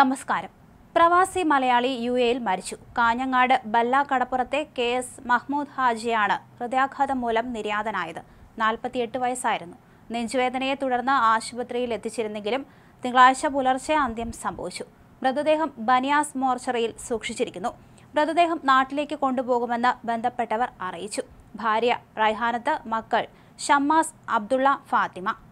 നമസ്കാരം പ്രവാസി മലയാളി യു എയിൽ മരിച്ചു കാഞ്ഞങ്ങാട് ബല്ല കടപ്പുറത്തെ കെ എസ് മഹ്മൂദ് ഹാജിയാണ് ഹൃദയാഘാതം മൂലം നിര്യാതനായത് നാൽപ്പത്തിയെട്ട് വയസ്സായിരുന്നു നെഞ്ചുവേദനയെ തുടർന്ന് ആശുപത്രിയിൽ എത്തിച്ചിരുന്നെങ്കിലും തിങ്കളാഴ്ച പുലർച്ചെ അന്ത്യം സംഭവിച്ചു മൃതദേഹം ബനിയാസ് മോർച്ചറിയിൽ സൂക്ഷിച്ചിരിക്കുന്നു മൃതദേഹം നാട്ടിലേക്ക് കൊണ്ടുപോകുമെന്ന് ബന്ധപ്പെട്ടവർ അറിയിച്ചു ഭാര്യ റൈഹാനത്ത് മക്കൾ ഷമ്മാസ് അബ്ദുള്ള ഫാത്തിമ